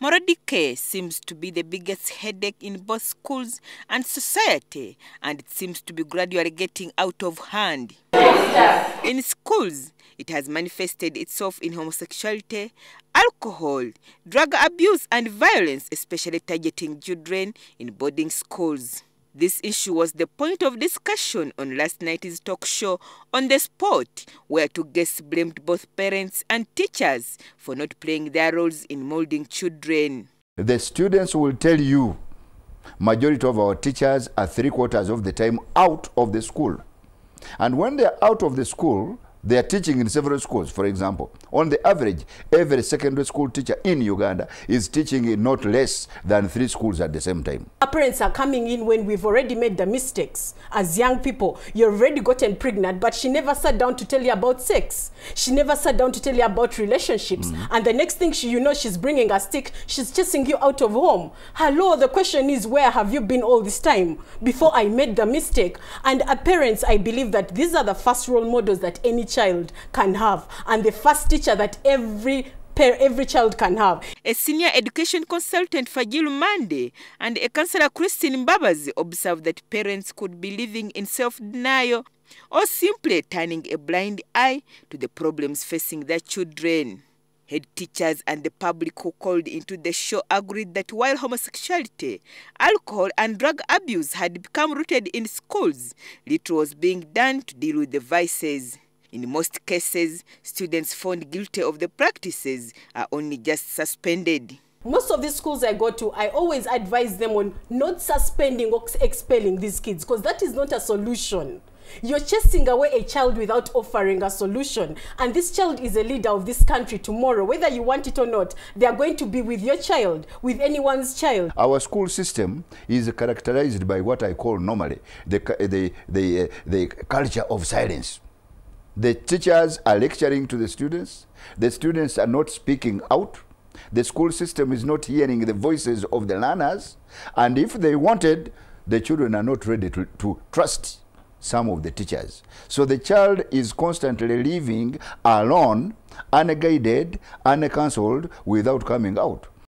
Morodi seems to be the biggest headache in both schools and society, and it seems to be gradually getting out of hand. In schools, it has manifested itself in homosexuality, alcohol, drug abuse, and violence, especially targeting children in boarding schools. This issue was the point of discussion on last night's talk show on the spot, where two guests blamed both parents and teachers for not playing their roles in molding children. The students will tell you majority of our teachers are three quarters of the time out of the school. And when they're out of the school, they are teaching in several schools, for example. On the average, every secondary school teacher in Uganda is teaching in not less than three schools at the same time. Our parents are coming in when we've already made the mistakes. As young people, you already gotten pregnant, but she never sat down to tell you about sex. She never sat down to tell you about relationships. Mm -hmm. And the next thing she, you know, she's bringing a stick. She's chasing you out of home. Hello, the question is, where have you been all this time before I made the mistake? And our parents, I believe that these are the first role models that any child can have and the first teacher that every every child can have. A senior education consultant Fajil Mande and a counselor Christine Mbabazi observed that parents could be living in self-denial or simply turning a blind eye to the problems facing their children. Head teachers and the public who called into the show agreed that while homosexuality, alcohol and drug abuse had become rooted in schools, little was being done to deal with the vices. In most cases, students found guilty of the practices are only just suspended. Most of the schools I go to, I always advise them on not suspending or expelling these kids because that is not a solution. You're chasing away a child without offering a solution. And this child is a leader of this country tomorrow. Whether you want it or not, they are going to be with your child, with anyone's child. Our school system is characterized by what I call normally the, the, the, uh, the culture of silence. The teachers are lecturing to the students. The students are not speaking out. The school system is not hearing the voices of the learners. And if they wanted, the children are not ready to, to trust some of the teachers. So the child is constantly living alone, unguided, uncounseled, without coming out.